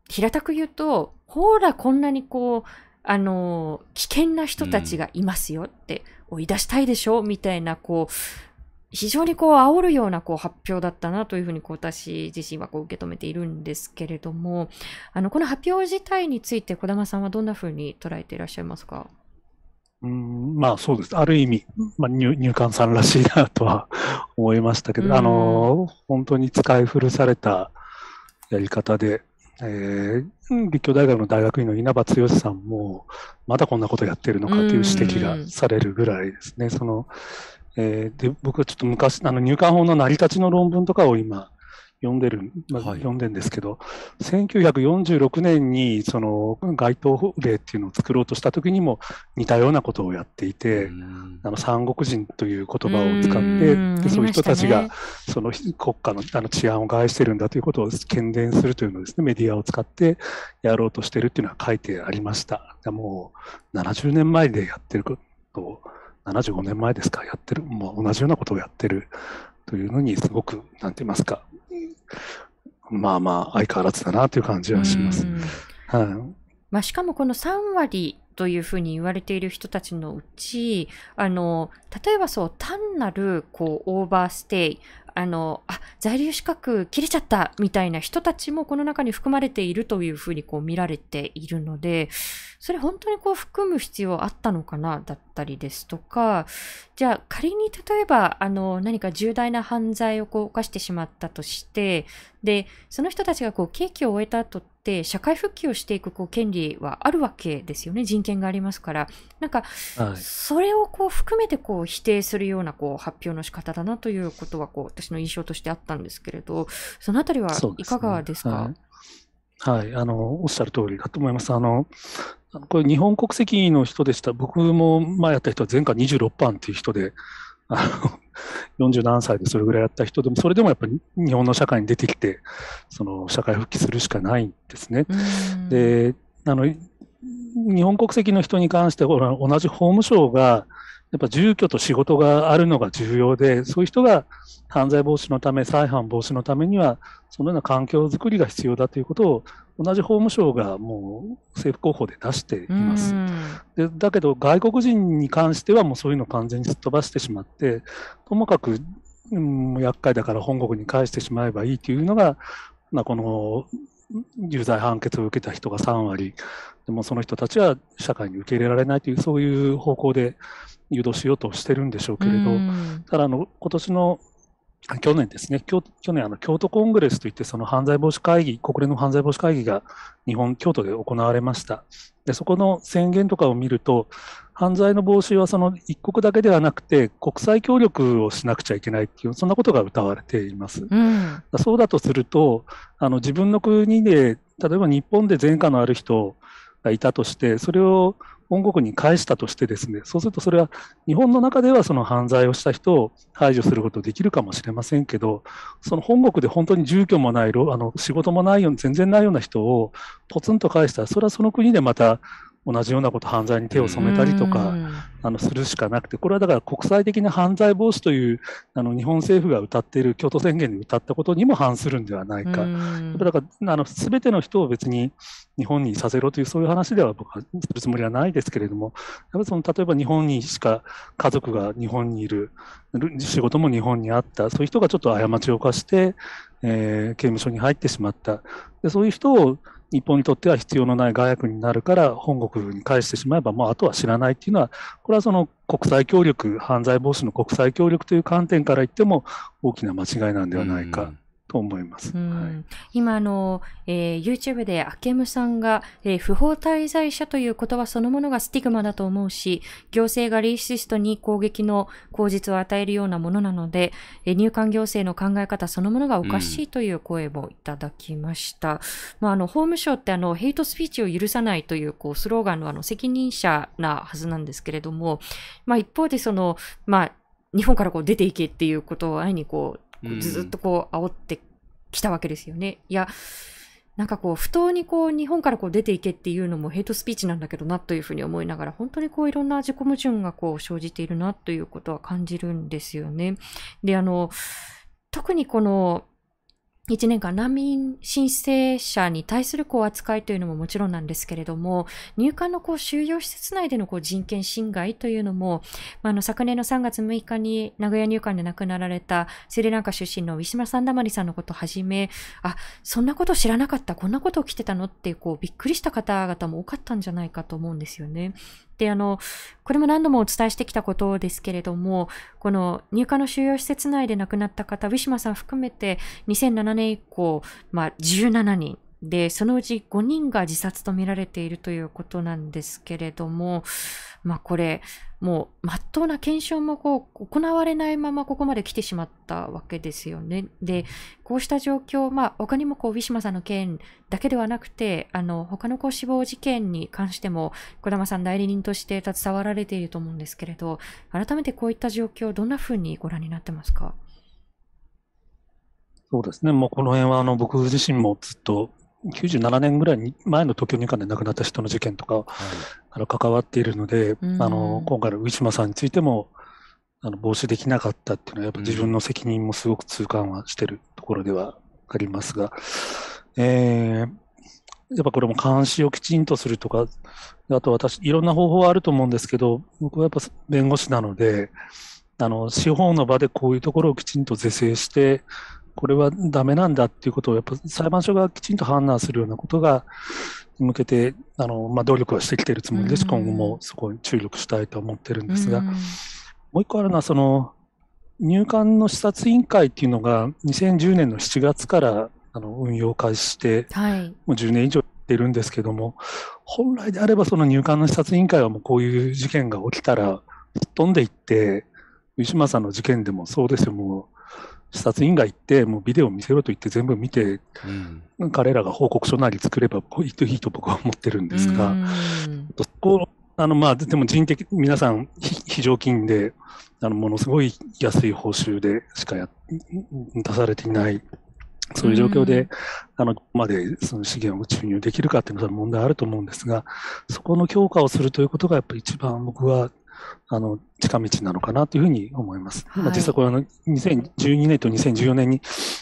平たく言うと、ほら、こんなにこう、あの、危険な人たちがいますよって追い出したいでしょみたいな、こう、非常にこう煽るようなこう発表だったなというふうにこう私自身はこう受け止めているんですけれども、あのこの発表自体について児玉さんはどんなふうに捉えていらっしゃいますかうんまあそうです。ある意味、まあ入、入管さんらしいなとは思いましたけど、あの、本当に使い古されたやり方で、えー、立教大学の大学院の稲葉剛さんも、まだこんなことやってるのかという指摘がされるぐらいですね。その、えー、で僕はちょっと昔あの入管法の成り立ちの論文とかを今読んでる、まあ、読んでんですけど、1946年にその当法令っていうのを作ろうとした時にも似たようなことをやっていて、あの三国人という言葉を使ってでそういう人たちがその国家のあの治安を害してるんだということを喧伝するというのをですねメディアを使ってやろうとしてるっていうのは書いてありました。もう70年前でやってることを75年前ですか、やってる、もう同じようなことをやってるというのに、すごく、なんて言いますか、まあまあ、相変わらずだなという感じはします。はい、まあ、しかもこの3割というふうに言われている人たちのうち、あの、例えばそう、単なる、こう、オーバーステイ、あの、あ、在留資格切れちゃったみたいな人たちもこの中に含まれているというふうにこう見られているので、それ本当にこう含む必要あったのかなだったりですとか、じゃあ仮に例えば、あの、何か重大な犯罪をこう犯してしまったとして、で、その人たちがこう刑期を終えた後って、して社会復帰をしていくこう権利はあるわけですよね人権がありますからなんか、それをこう含めてこう否定するようなこう発表の仕方だなということはこう私の印象としてあったんですけれどそのあたりはいかがですかはい、あのおっしゃる通りだと思います。あのこれ日本国籍の人でした、僕も前やった人は前回26番という人で、40 [LAUGHS] 何歳でそれぐらいやった人でも、それでもやっぱり日本の社会に出てきて、その社会復帰するしかないんですね。で、あの、日本国籍の人に関して、同じ法務省が、やっぱ住居と仕事があるのが重要で、そういう人が犯罪防止のため、再犯防止のためには、そのような環境づくりが必要だということを、同じ法務省がもう政府広報で出しています。でだけど、外国人に関しては、もうそういうのを完全にすっ飛ばしてしまって、ともかく、うん、厄介だから本国に返してしまえばいいというのが、まあ、この有罪判決を受けた人が3割、でもその人たちは社会に受け入れられないという、そういう方向で誘導しようとしてるんでしょうけれど、ただあの、今年の去年ですね、去年あの、京都コングレスといって、その犯罪防止会議、国連の犯罪防止会議が日本、京都で行われました。でそこの宣言とかを見ると、犯罪の防止はその一国だけではなくて、国際協力をしなくちゃいけないっていう、そんなことが謳われています。うん、そうだとするとあの、自分の国で、例えば日本で前科のある人がいたとして、それを本国に返したとしてですね、そうするとそれは日本の中ではその犯罪をした人を排除することできるかもしれませんけど、その本国で本当に住居もない、あの仕事もないよう全然ないような人をポツンと返したら、それはその国でまた同じようなこと犯罪に手を染めたりとか、あのするしかなくてこれはだから国際的な犯罪防止というあの日本政府が歌っている京都宣言に歌ったことにも反するんではないか、やっぱだからあのての人を別に日本にさせろというそういう話では僕はするつもりはないですけれどもやっぱその例えば日本にしか家族が日本にいる仕事も日本にあったそういう人がちょっと過ちを犯して、えー、刑務所に入ってしまったでそういう人を日本にとっては必要のない外薬になるから本国に返してしまえば、まあ、あとは知らないっていうのは、これはその国際協力、犯罪防止の国際協力という観点から言っても大きな間違いなんではないか。うんと思います。はい、今あの、えー、YouTube で明夢さんが、えー、不法滞在者という言葉そのものがスティグマだと思うし、行政がリーシストに攻撃の口実を与えるようなものなので、えー、入管行政の考え方そのものがおかしいという声もいただきました。うん、まあ、あの法務省ってあのヘイトスピーチを許さないというこうスローガンのあの責任者なはずなんですけれども、まあ、一方でその、まあ、日本からこう出ていけっていうことをあいにこうずっとこう煽ってきたわけですよね。いやなんかこう不当にこう日本からこう出ていけっていうのもヘイトスピーチなんだけどなというふうに思いながら本当にこういろんな自己矛盾がこう生じているなということは感じるんですよね。であの特にこの1年間難民申請者に対するこう扱いというのももちろんなんですけれども、入管のこう収容施設内でのこう人権侵害というのも、まあ、の昨年の3月6日に名古屋入管で亡くなられたセリランカ出身のウィシュマ・サンダマリさんのことをはじめ、あ、そんなこと知らなかった、こんなこと起きてたのってこうびっくりした方々も多かったんじゃないかと思うんですよね。で、あの、これも何度もお伝えしてきたことですけれども、この入管の収容施設内で亡くなった方、ウィシュマさん含めて2007年以降、まあ、17人で、そのうち5人が自殺とみられているということなんですけれども、まあこれ、もう、まっとうな検証もこう、行われないままここまで来てしまったわけですよね。で、こうした状況、まあ他にもこう、ウィシュマさんの件だけではなくて、あの、他のこう死亡事件に関しても、小玉さん代理人として携わられていると思うんですけれど、改めてこういった状況、どんなふうにご覧になってますかそうですね、もうこの辺はあの僕自身もずっと97年ぐらいに前の東京入管で亡くなった人の事件とか、はい、あの関わっているので、うん、あの今回のウィシュマさんについてもあの防止できなかったっていうのはやっぱ自分の責任もすごく痛感はしてるところではありますが、うん、えー、やっぱこれも監視をきちんとするとか、あと私、いろんな方法はあると思うんですけど、僕はやっぱ弁護士なので、あの司法の場でこういうところをきちんと是正して、これはダメなんだっていうことを、やっぱ裁判所がきちんと判断するようなことが向けて、あのまあ、努力はしてきているつもりです、今後もそこに注力したいと思ってるんですが、うもう一個あるのは、その入管の視察委員会っていうのが、2010年の7月からあの運用開始して、はい、もう10年以上てるんですけども、本来であればその入管の視察委員会はもうこういう事件が起きたら、吹っ飛んでいって、ウィシュマさんの事件でもそうですよ、もう視察委員が行って、もうビデオ見せろと言って全部見て、うん、彼らが報告書なり作ればいいといいと僕は思ってるんですが、そこあのまあ、でも人的、皆さん非常勤で、あのものすごい安い報酬でしかや出されていない、そういう状況で、あの、までその資源を注入できるかというのは問題あると思うんですが、そこの強化をするということがやっぱり一番僕はあの、近道なのかなというふうに思います。はい、実際これあの、2012年と2014年に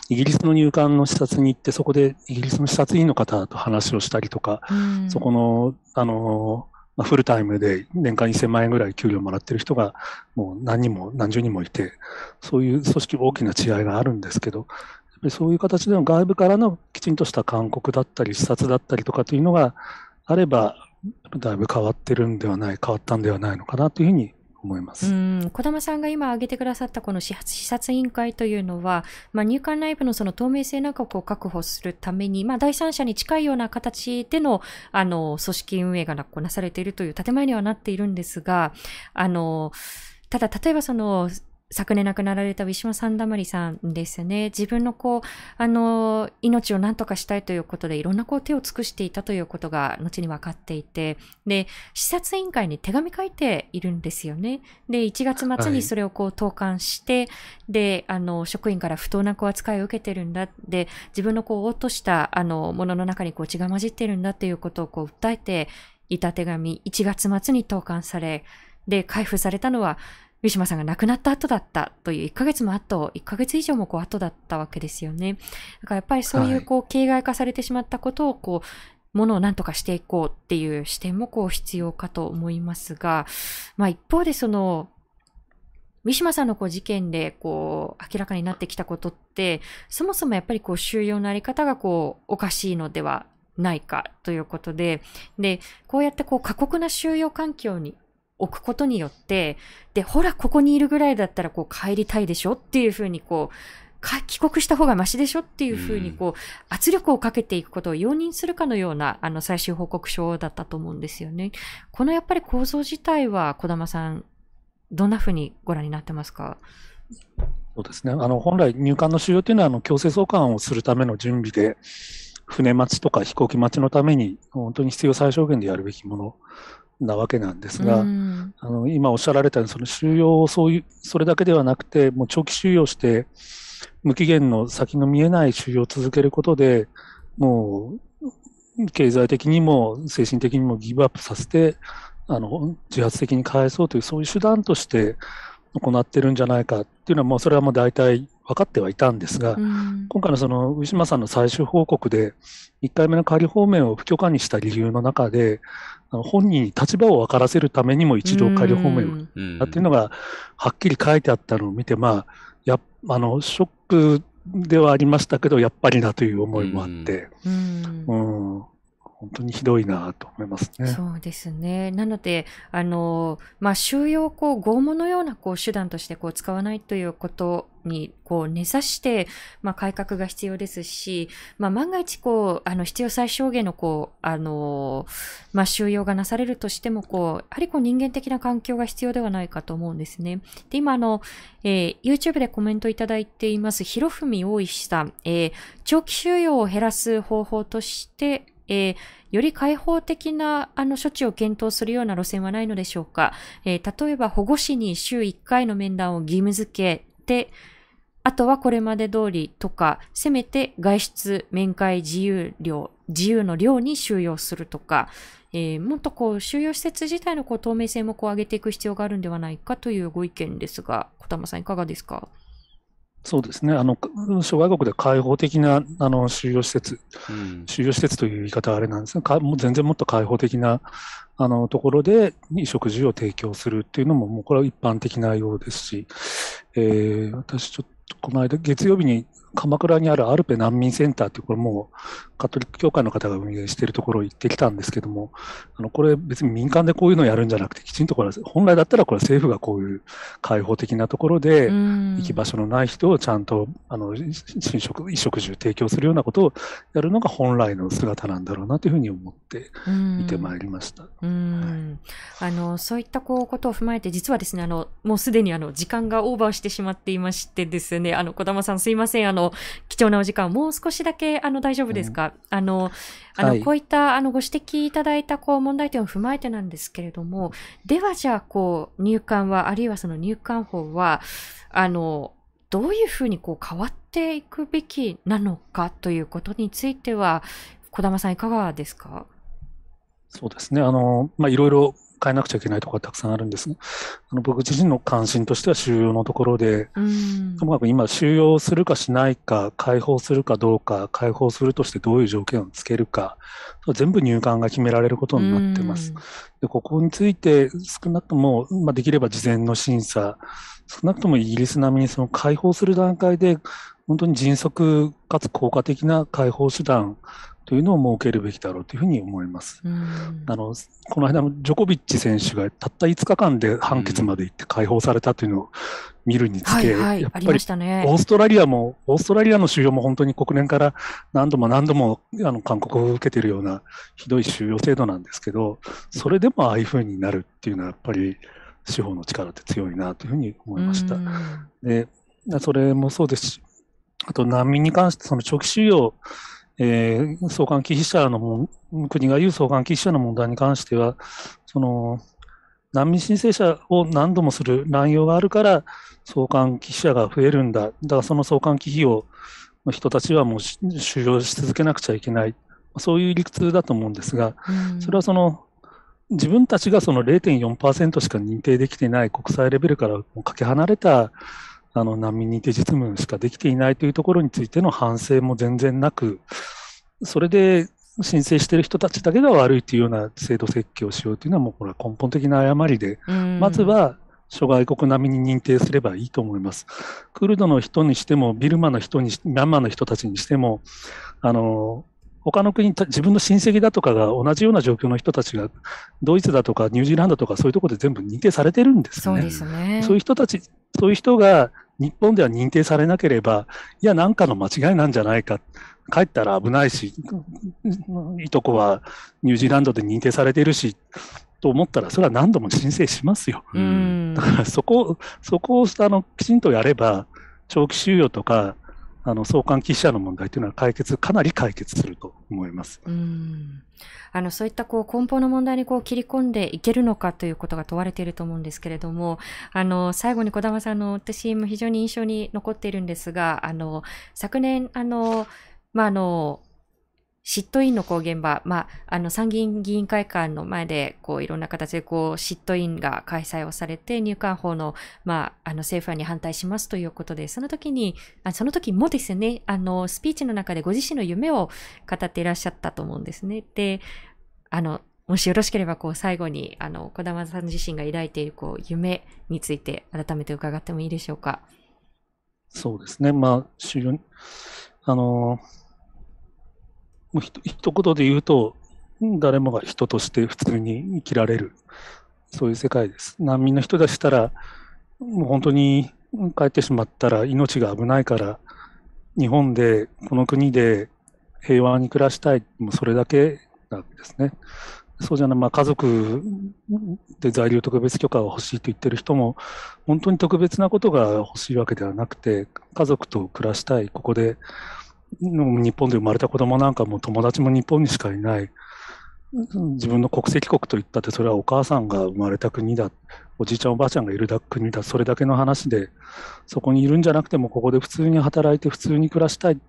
イギリスの入管の視察に行って、そこでイギリスの視察員の方と話をしたりとか、うん、そこの、あの、まあ、フルタイムで年間2 0 0 0万円ぐらい給料もらってる人がもう何人も何十人もいて、そういう組織大きな違いがあるんですけど、そういう形での外部からのきちんとした勧告だったり、視察だったりとかというのがあれば、だいぶ変わってるんではない、変わったんではないのかなというふうに思います。うん小玉さんが今挙げてくださったこの視察委員会というのは、まあ、入管内部のその透明性なんかを確保するために、まあ、第三者に近いような形でのあの組織運営がななされているという建前にはなっているんですが、あのただ、例えばその昨年亡くなられたウィシュマ・サンダマリさんですね。自分のこう、あの、命を何とかしたいということで、いろんなこう手を尽くしていたということが後に分かっていて、で、視察委員会に手紙書いているんですよね。で、1月末にそれをこう投函して、はい、で、あの、職員から不当なこう扱いを受けてるんだ。で、自分のこう、落とした、あの、ものの中にこう血が混じってるんだということをこう訴えていた手紙、1月末に投函され、で、開封されたのはウィシュマさんが亡くなった後だったという1ヶ月も後、1ヶ月以上もこう後だったわけですよね。だからやっぱりそういうこう、形骸化されてしまったことをこう、ものを何とかしていこうっていう視点もこう必要かと思いますが、まあ一方でその、三島さんのこう事件でこう明らかになってきたことって、そもそもやっぱりこう収容のあり方がこうおかしいのではないかということで、で、こうやってこう過酷な収容環境に置くことによって、で、ほら、ここにいるぐらいだったら、こう、帰りたいでしょっていうふうに、こう、帰国した方がマシでしょっていうふうに、こう、圧力をかけていくことを容認するかのような、あの、最終報告書だったと思うんですよね。このやっぱり構造自体は、児玉さん、どんなふうにご覧になってますかそうですね。あの、本来入管の収容というのは、あの、強制送還をするための準備で、船待ちとか飛行機待ちのために、本当に必要最小限でやるべきものなわけなんですが、うん、あの今おっしゃられたようにその収容をそういうそれだけではなくてもう長期収容して無期限の先の見えない収容を続けることでもう経済的にも精神的にもギブアップさせてあの自発的に返そうというそういう手段として行ってるんじゃないかっていうのはもうそれはもう大体分かってはいたんですが、うん、今回のその、ウィシュマさんの最終報告で、1回目の仮放免を不許可にした理由の中で、あの本人に立場を分からせるためにも一度仮放免をしたっていうのが、はっきり書いてあったのを見て、まあ、やあの、ショックではありましたけど、やっぱりなという思いもあって、うん、うん本当にひどいなと思いますね。そうですね。なので、あの、まあ、収容をこう、拷問のようなこう手段としてこう使わないということにこう根ざして、まあ、改革が必要ですし、まあ、万が一こうあの必要最小限のこうあの、まあ、収容がなされるとしてもこうやはりこう人間的な環境が必要ではないかと思うんですね。で今あの、えー、YouTube でコメントいただいています博文大石さん、えー、長期収容を減らす方法としてえー、より開放的なあの処置を検討するような路線はないのでしょうか、えー、例えば保護士に週1回の面談を義務付けて、あとはこれまで通りとか、せめて外出、面会自由自由の量に収容するとか、えー、もっとこう収容施設自体のこう透明性もこう上げていく必要があるんではないかというご意見ですが、小玉さんいかがですかそうですねあの諸外国で開放的なあの収容施設、うん、収容施設という言い方はあれなんですが、う全然もっと開放的なあのところで食事を提供するっていうのも、もうこれは一般的なようですし、えー、私、ちょっとこの間、月曜日に鎌倉にあるアルペ難民センターっていう、これもうカトリック教会の方が運営しているところ行ってきたんですけども、あのこれ別に民間でこういうのをやるんじゃなくて、きちんとこれ、本来だったらこれ政府がこういう開放的なところで、行き場所のない人をちゃんとあの新食、衣食住提供するようなことをやるのが本来の姿なんだろうなというふうに思って見てまいりました。あのそういったこうことを踏まえて、実はですね、あのもうすでにあの時間がオーバーしてしまっていましてですね、あの小玉さんすいません。あの貴重なお時間、もう少しだけあの大丈夫ですか、うん、あの、あの、はい、こういったあのご指摘いただいたこう問題点を踏まえてなんですけれども、ではじゃあ、こう、入管は、あるいはその入管法は、あの、どういうふうにこう変わっていくべきなのかということについては、児玉さん、いかがですかそうですね、あのまあ、いろいろ変えなくちゃいけないところがたくさんあるんですが、あの僕自身の関心としては収容のところで、ともかく今収容するかしないか、解放するかどうか、解放するとしてどういう条件をつけるか、全部入管が決められることになってます。でここについて少なくとも、まあ、できれば事前の審査、少なくともイギリス並みにその解放する段階で、本当に迅速かつ効果的な解放手段というのを設けるべきだろうというふうに思います。うん、あのこの間のジョコビッチ選手がたった5日間で判決まで行って解放されたというのを見るにつけ、うんはいはい、やっぱりオーストラリアも、オーストラリアの収容も本当に国連から何度も何度もあの勧告を受けているようなひどい収容制度なんですけど、それでもああいうふうになるっていうのはやっぱり司法の力って強いなというふうに思いました。うん、でそれもそうですし、あと難民に関してその長期収容えー、送還忌避者のも、国が言う送還忌避者の問題に関しては、その、難民申請者を何度もする乱用があるから、送還忌避者が増えるんだ。だからその送還忌避を、人たちはもう収容し続けなくちゃいけない。そういう理屈だと思うんですが、うん、それはその、自分たちがその0.4%しか認定できていない国際レベルからかけ離れたあの難民認定実務しかできていないというところについての反省も全然なく、それで申請している人たちだけが悪いというような制度設計をしようというのは、もうこれは根本的な誤りで、まずは諸外国並みに認定すればいいと思います。クルドの人にしても、ビルマの人に、ミャンマーの人たちにしても、あの他の国、自分の親戚だとかが同じような状況の人たちが、ドイツだとかニュージーランドとか、そういうところで全部認定されてるんですね。そう、ね、そういう人たち、そういう人が日本では認定されなければ、いや、なんかの間違いなんじゃないか。帰ったら危ないし、いとこはニュージーランドで認定されてるし、と思ったら、それは何度も申請しますよ。だからそこ、そこをあのきちんとやれば、長期収容とか、あの相関記者の問題というのは解決、かなり解決すると思いますうんあのそういったこう根本の問題にこう切り込んでいけるのかということが問われていると思うんですけれども、あの最後に児玉さんの、私も非常に印象に残っているんですが、あの昨年、あのまあ、あの嫉妬院のこう現場、まあ、あの参議院議員会館の前でこういろんな形でこう嫉妬院が開催をされて入管法の,、まあ、あの政府案に反対しますということでその時にあその時もですねあのスピーチの中でご自身の夢を語っていらっしゃったと思うんですね。であのもしよろしければこう最後にあの小玉さん自身が抱いているこう夢について改めて伺ってもいいでしょうか。そうですね、まあ、あのもうひ一言で言うと、誰もが人として普通に生きられる、そういう世界です。難民の人でしたら、もう本当に帰ってしまったら命が危ないから、日本で、この国で平和に暮らしたい、もうそれだけなんですね。そうじゃない、まあ、家族で在留特別許可が欲しいと言ってる人も、本当に特別なことが欲しいわけではなくて、家族と暮らしたい、ここで日本で生まれた子供なんかも友達も日本にしかいない。自分の国籍国といったって、それはお母さんが生まれた国だ、おじいちゃん、おばあちゃんがいる国だ、それだけの話で、そこにいるんじゃなくても、ここで普通に働いて、普通に暮らしたい、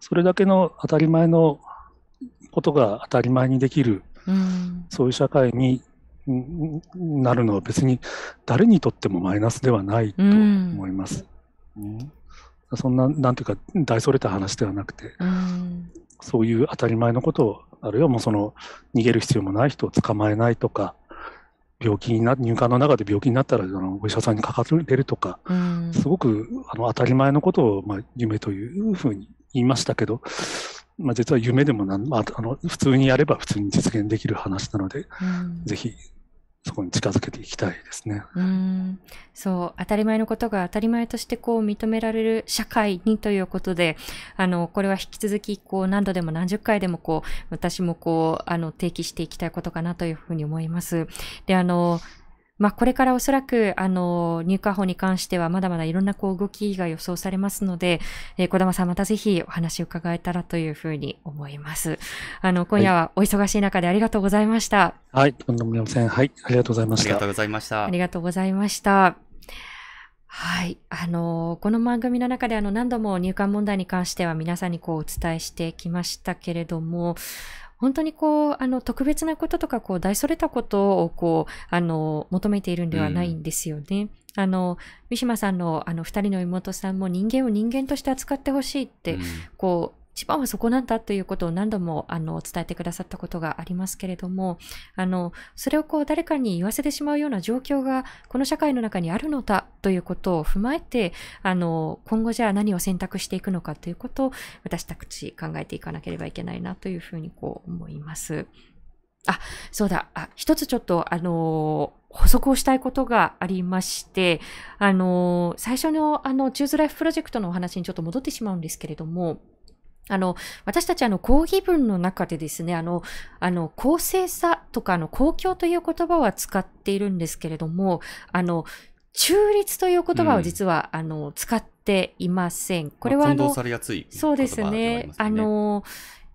それだけの当たり前のことが当たり前にできる、うん、そういう社会になるのは別に誰にとってもマイナスではないと思います。うん、うんそんな、なんていうか、大それた話ではなくて、うん、そういう当たり前のことを、あるいはもうその、逃げる必要もない人を捕まえないとか、病気にな、入管の中で病気になったら、あのお医者さんにかかれるとか、うん、すごくあの当たり前のことを、まあ、夢というふうに言いましたけど、まあ、実は夢でもなん、まあ、あの普通にやれば普通に実現できる話なので、うん、ぜひそこに近づけていきたいですね。うん。そう、当たり前のことが当たり前としてこう認められる社会にということで、あの、これは引き続きこう何度でも何十回でもこう、私もこう、あの、提起していきたいことかなというふうに思います。で、あの、まあ、これからおそらく、あの、入荷法に関しては、まだまだいろんなこう動きが予想されますので、えー、小玉さんまたぜひお話を伺えたらというふうに思います。あの、今夜はお忙しい中でありがとうございました。はい、とんでもありません。はい、ありがとうございました。ありがとうございました。ありがとうございました。はい。あの、この番組の中であの何度も入管問題に関しては皆さんにこうお伝えしてきましたけれども、本当にこう、あの、特別なこととか、こう、大それたことを、こう、あの、求めているんではないんですよね。うん、あの、三島さんの、あの、二人の妹さんも人間を人間として扱ってほしいって、うん、こう、一番はそこなんだということを何度もあの伝えてくださったことがありますけれども、あの、それをこう誰かに言わせてしまうような状況がこの社会の中にあるのだということを踏まえて、あの、今後じゃあ何を選択していくのかということを私たち考えていかなければいけないなというふうにこう思います。あ、そうだ。あ、一つちょっと、あのー、補足をしたいことがありまして、あの最初の、あの、チューズライフプロジェクトのお話にちょっと戻ってしまうんですけれども、あの、私たちあの、講義文の中でですね、あの、あの、公正さとか、あの、公共という言葉は使っているんですけれども、あの、中立という言葉は実は、うん、あの、使っていません。これはあの、そうですね。あの、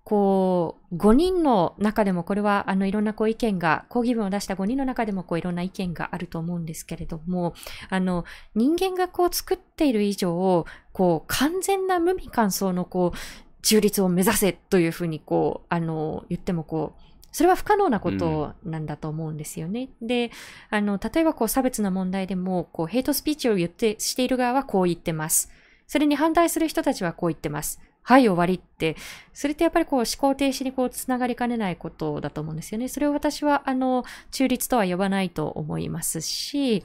こう、5人の中でも、これは、あの、いろんなこう意見が、抗議文を出した5人の中でも、こう、いろんな意見があると思うんですけれども、あの、人間がこう作っている以上、こう、完全な無味乾燥の、こう、中立を目指せというふうにこう、あの、言ってもこう、それは不可能なことなんだと思うんですよね。うん、で、あの、例えばこう差別の問題でも、こうヘイトスピーチを言って、している側はこう言ってます。それに反対する人たちはこう言ってます。はい、終わりって。それってやっぱりこう思考停止にこうつながりかねないことだと思うんですよね。それを私はあの、中立とは呼ばないと思いますし、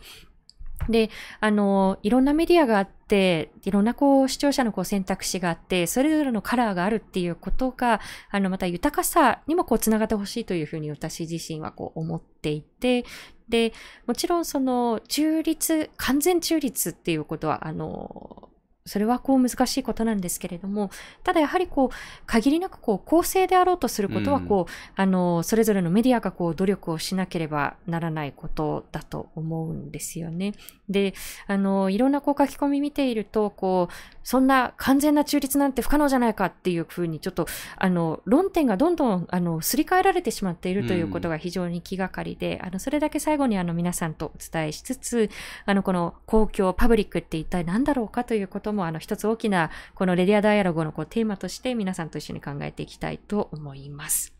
で、あの、いろんなメディアがあって、いろんなこう視聴者のこう選択肢があって、それぞれのカラーがあるっていうことが、あの、また豊かさにもこう繋がってほしいというふうに私自身はこう思っていて、で、もちろんその中立、完全中立っていうことは、あの、それはこう難しいことなんですけれども、ただやはりこう、限りなくこう、公正であろうとすることはこう、うん、あの、それぞれのメディアがこう、努力をしなければならないことだと思うんですよね。で、あの、いろんなこう書き込み見ていると、こう、そんな完全な中立なんて不可能じゃないかっていうふうに、ちょっと、あの、論点がどんどん、あの、すり替えられてしまっているということが非常に気がかりで、うん、あの、それだけ最後にあの、皆さんとお伝えしつつ、あの、この公共、パブリックって一体何だろうかということももあの一つ大きなこのレディアダイアログのこうテーマとして皆さんと一緒に考えていきたいと思います。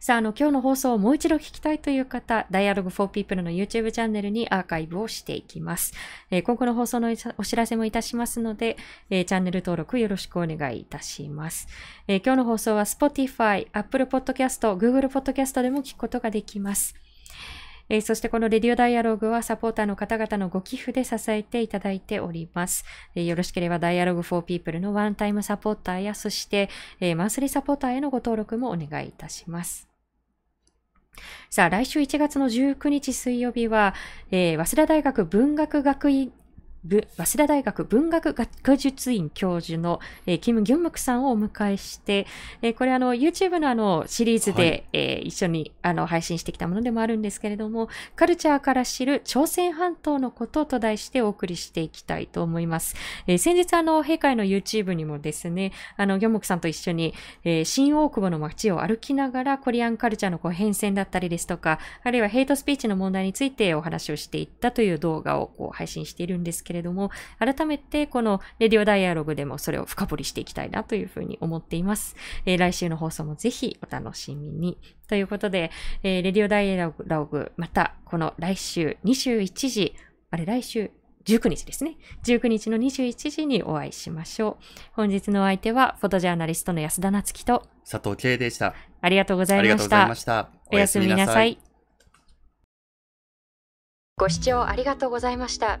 さあ、あの、今日の放送をもう一度聞きたいという方、Dialogue for People の YouTube チャンネルにアーカイブをしていきます。えー、今後の放送のお知らせもいたしますので、えー、チャンネル登録よろしくお願いいたします。えー、今日の放送は Spotify、Apple Podcast、Google Podcast でも聞くことができます。えー、そしてこのレディオダイアログはサポーターの方々のご寄付で支えていただいております。えー、よろしければダイアログ for people のワンタイムサポーターや、そして、えー、マンスリーサポーターへのご登録もお願いいたします。さあ、来週1月の19日水曜日は、えー、早稲田大学文学学院早稲田大学文学学術院教授の、えー、キム・ギュンムクさんをお迎えして、えー、これあの、YouTube のあの、シリーズで、はい、えー、一緒にあの、配信してきたものでもあるんですけれども、カルチャーから知る朝鮮半島のことと題してお送りしていきたいと思います。えー、先日あの、陛下の YouTube にもですね、あの、ギョンムクさんと一緒に、えー、新大久保の街を歩きながら、コリアンカルチャーのこう変遷だったりですとか、あるいはヘイトスピーチの問題についてお話をしていったという動画をこう配信しているんですけどけれども、改めてこのレディオダイアログでもそれを深掘りしていきたいなというふうに思っています。えー、来週の放送もぜひお楽しみに。ということで、えー、レディオダイアログ、またこの来週21時、あれ来週19日ですね。19日の21時にお会いしましょう。本日のお相手は、フォトジャーナリストの安田なつきと、佐藤慶でした。ありがとうございました。ありがとうございました。おやすみなさい。ご視聴ありがとうございました。